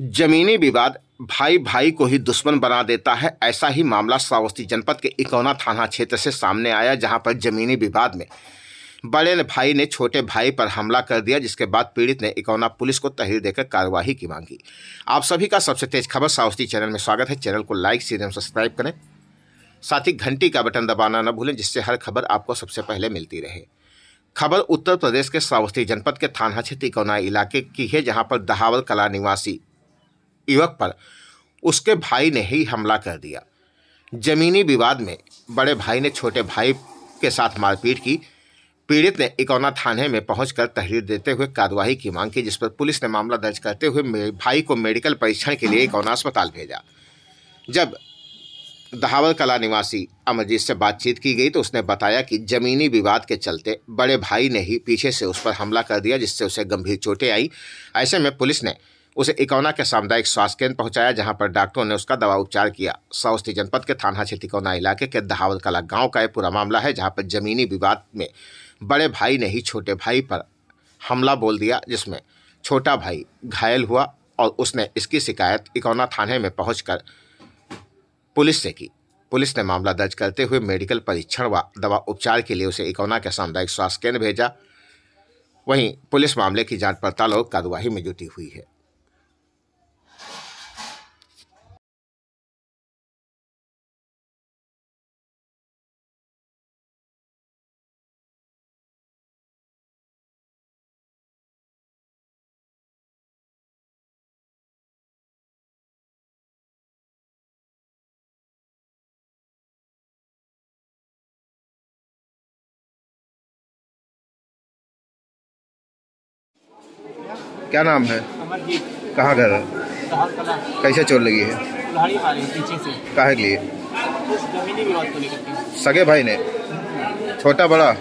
जमीनी विवाद भाई भाई को ही दुश्मन बना देता है ऐसा ही मामला श्रावस्ती जनपद के इकौना थाना क्षेत्र से सामने आया जहां पर जमीनी विवाद में बड़े ने भाई ने छोटे भाई पर हमला कर दिया जिसके बाद पीड़ित ने इकौना पुलिस को तहरीर देकर कार्यवाही की मांगी आप सभी का सबसे तेज खबर श्रावस्ती चैनल में स्वागत है चैनल को लाइक सीधे सब्सक्राइब करें साथ ही घंटी का बटन दबाना न भूलें जिससे हर खबर आपको सबसे पहले मिलती रहे खबर उत्तर प्रदेश के श्रावस्ती जनपद के थाना क्षेत्र इकौना इलाके की है जहाँ पर दहावल कला निवासी युवक पर उसके भाई ने ही हमला कर दिया जमीनी विवाद में बड़े भाई ने छोटे भाई के साथ मारपीट की पीड़ित ने इकौना थाने में पहुंचकर तहरीर देते हुए कार्रवाई की मांग की जिस पर पुलिस ने मामला दर्ज करते हुए भाई को मेडिकल परीक्षण के लिए इकौना अस्पताल भेजा जब दहावल कला निवासी अमरजीत से बातचीत की गई तो उसने बताया कि जमीनी विवाद के चलते बड़े भाई ने ही पीछे से उस पर हमला कर दिया जिससे उसे गंभीर चोटें आई ऐसे में पुलिस ने उसे इकौना के सामुदायिक स्वास्थ्य केंद्र पहुंचाया जहां पर डॉक्टरों ने उसका दवा उपचार किया सौस्ती जनपद के थाना क्षेत्र इकौना इलाके के दहावत कला गांव का यह पूरा मामला है जहां पर जमीनी विवाद में बड़े भाई ने ही छोटे भाई पर हमला बोल दिया जिसमें छोटा भाई घायल हुआ और उसने इसकी शिकायत इकौना थाने में पहुँच पुलिस से की पुलिस ने मामला दर्ज करते हुए मेडिकल परीक्षण व दवा उपचार के लिए उसे इकौना के सामुदायिक स्वास्थ्य केंद्र भेजा वहीं पुलिस मामले की जांच पड़ताल और कार्रवाई में जुटी हुई है क्या नाम है कहाँ घर है कैसे चोर लगी है कहा के लिए सगे भाई ने हम्म। छोटा बड़ा